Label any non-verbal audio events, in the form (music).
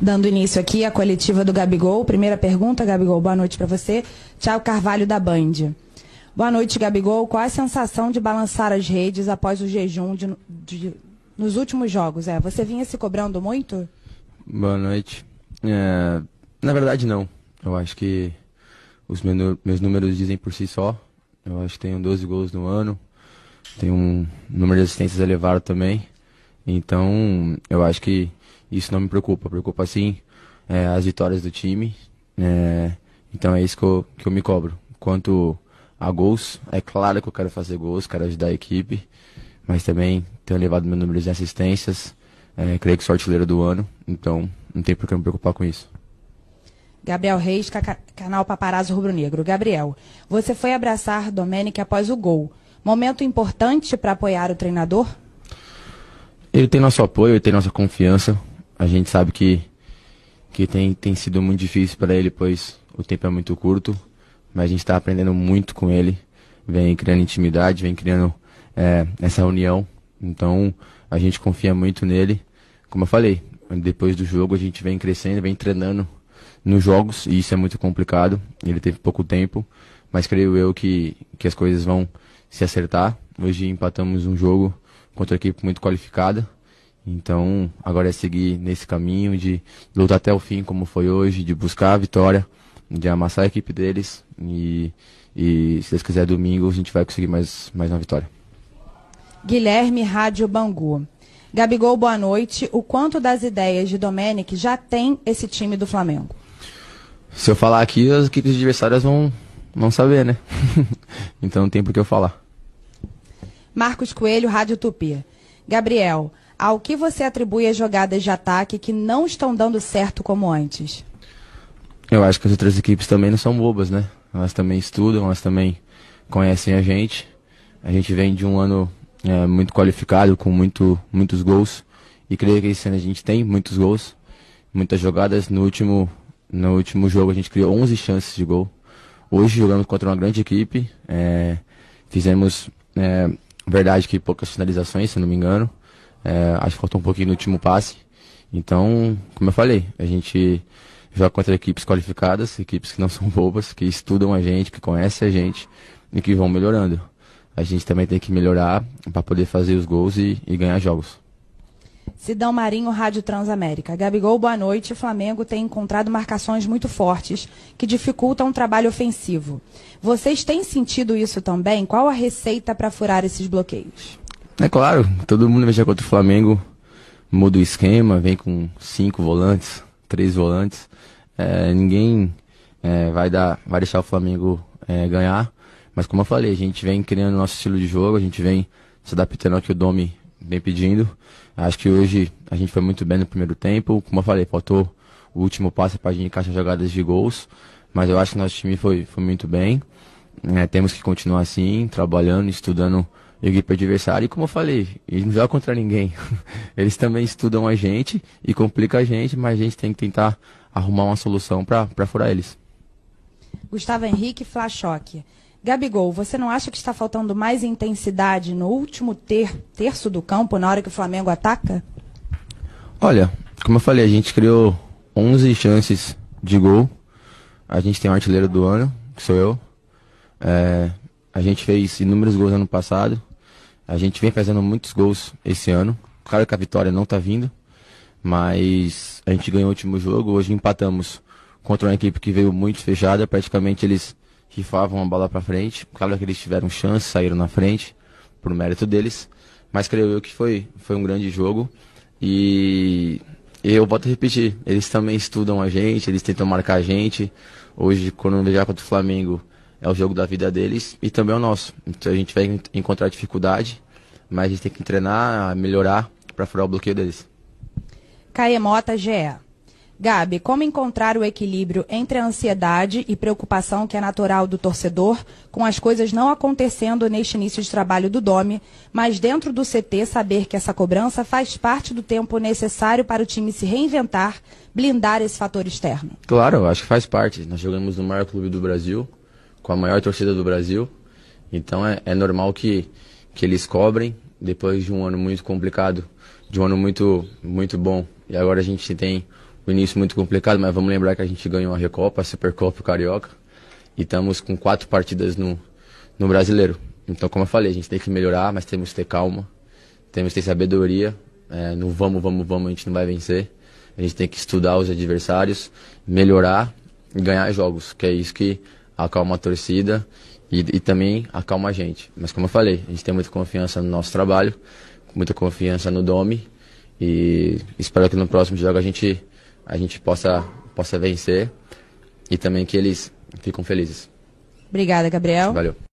Dando início aqui à coletiva do Gabigol. Primeira pergunta, Gabigol, boa noite para você. Tiago Carvalho, da Band. Boa noite, Gabigol. Qual a sensação de balançar as redes após o jejum de, de, nos últimos jogos? É, você vinha se cobrando muito? Boa noite. É, na verdade, não. Eu acho que os meus números dizem por si só. Eu acho que tenho 12 gols no ano, tenho um número de assistências elevado também. Então, eu acho que isso não me preocupa. Preocupa sim é, as vitórias do time. É, então é isso que eu, que eu me cobro. Quanto a gols, é claro que eu quero fazer gols, quero ajudar a equipe, mas também tenho elevado meu número de assistências. É, creio que sou artilheiro do ano, então não tem por que me preocupar com isso. Gabriel Reis, canal Paparazzo Rubro Negro. Gabriel, você foi abraçar Domenic após o gol. Momento importante para apoiar o treinador? Ele tem nosso apoio, ele tem nossa confiança a gente sabe que, que tem, tem sido muito difícil para ele, pois o tempo é muito curto, mas a gente está aprendendo muito com ele, vem criando intimidade, vem criando é, essa união. Então a gente confia muito nele. Como eu falei, depois do jogo a gente vem crescendo, vem treinando nos jogos e isso é muito complicado. Ele teve pouco tempo, mas creio eu que, que as coisas vão se acertar. Hoje empatamos um jogo contra uma equipe muito qualificada. Então, agora é seguir nesse caminho de lutar até o fim, como foi hoje, de buscar a vitória, de amassar a equipe deles. E, e se Deus quiser, domingo a gente vai conseguir mais, mais uma vitória. Guilherme Rádio Bangu. Gabigol, boa noite. O quanto das ideias de Domenic já tem esse time do Flamengo? Se eu falar aqui, as equipes adversárias vão, vão saber, né? (laughs) então não tem por que eu falar. Marcos Coelho, Rádio Tupi. Gabriel, ao que você atribui as jogadas de ataque que não estão dando certo como antes? Eu acho que as outras equipes também não são bobas, né? Elas também estudam, elas também conhecem a gente. A gente vem de um ano é, muito qualificado, com muito, muitos gols. E creio que esse ano a gente tem muitos gols, muitas jogadas. No último, no último jogo a gente criou 11 chances de gol. Hoje jogamos contra uma grande equipe. É, fizemos, é, verdade, que poucas finalizações, se não me engano. É, acho que faltou um pouquinho no último passe. Então, como eu falei, a gente joga contra equipes qualificadas, equipes que não são bobas, que estudam a gente, que conhecem a gente e que vão melhorando. A gente também tem que melhorar para poder fazer os gols e, e ganhar jogos. Sidão Marinho, Rádio Transamérica. Gabigol, boa noite. O Flamengo tem encontrado marcações muito fortes que dificultam o trabalho ofensivo. Vocês têm sentido isso também? Qual a receita para furar esses bloqueios? É claro, todo mundo veja contra o Flamengo, muda o esquema, vem com cinco volantes, três volantes. É, ninguém é, vai, dar, vai deixar o Flamengo é, ganhar. Mas como eu falei, a gente vem criando nosso estilo de jogo, a gente vem se adaptando ao que o Domi vem pedindo. Acho que hoje a gente foi muito bem no primeiro tempo. Como eu falei, faltou o último passo para a gente encaixar jogadas de gols. Mas eu acho que nosso time foi, foi muito bem. É, temos que continuar assim, trabalhando, estudando ir para o adversário e como eu falei, eles não jogam contra ninguém. (laughs) Eles também estudam a gente e complica a gente, mas a gente tem que tentar arrumar uma solução para furar eles. Gustavo Henrique, Flachoque. Gabigol, você não acha que está faltando mais intensidade no último ter, terço do campo, na hora que o Flamengo ataca? Olha, como eu falei, a gente criou 11 chances de gol. A gente tem o um artilheiro do ano, que sou eu. É, a gente fez inúmeros gols ano passado. A gente vem fazendo muitos gols esse ano. Claro que a vitória não está vindo, mas a gente ganhou o último jogo. Hoje empatamos contra uma equipe que veio muito fechada. Praticamente eles rifavam a bola para frente. Claro que eles tiveram chance, saíram na frente, por mérito deles. Mas creio eu que foi, foi um grande jogo. E eu volto a repetir, eles também estudam a gente, eles tentam marcar a gente. Hoje, quando eu viajar contra o Flamengo, é o jogo da vida deles e também é o nosso. Então a gente vai encontrar dificuldade, mas a gente tem que treinar, melhorar para furar o bloqueio deles. Caemota GE. Gabi, como encontrar o equilíbrio entre a ansiedade e preocupação que é natural do torcedor com as coisas não acontecendo neste início de trabalho do Domi, mas dentro do CT saber que essa cobrança faz parte do tempo necessário para o time se reinventar, blindar esse fator externo? Claro, acho que faz parte. Nós jogamos no maior clube do Brasil, com a maior torcida do Brasil. Então é, é normal que, que eles cobrem depois de um ano muito complicado, de um ano muito, muito bom. E agora a gente tem o início muito complicado, mas vamos lembrar que a gente ganhou a Recopa, a Supercopa, o Carioca. E estamos com quatro partidas no, no Brasileiro. Então, como eu falei, a gente tem que melhorar, mas temos que ter calma, temos que ter sabedoria. É, no vamos, vamos, vamos, a gente não vai vencer. A gente tem que estudar os adversários, melhorar e ganhar jogos, que é isso que acalma a torcida e, e, também acalma a gente. Mas como eu falei, a gente tem muita confiança no nosso trabalho, muita confiança no Domi e espero que no próximo jogo a gente, a gente possa, possa vencer e também que eles fiquem felizes. Obrigada, Gabriel. Valeu.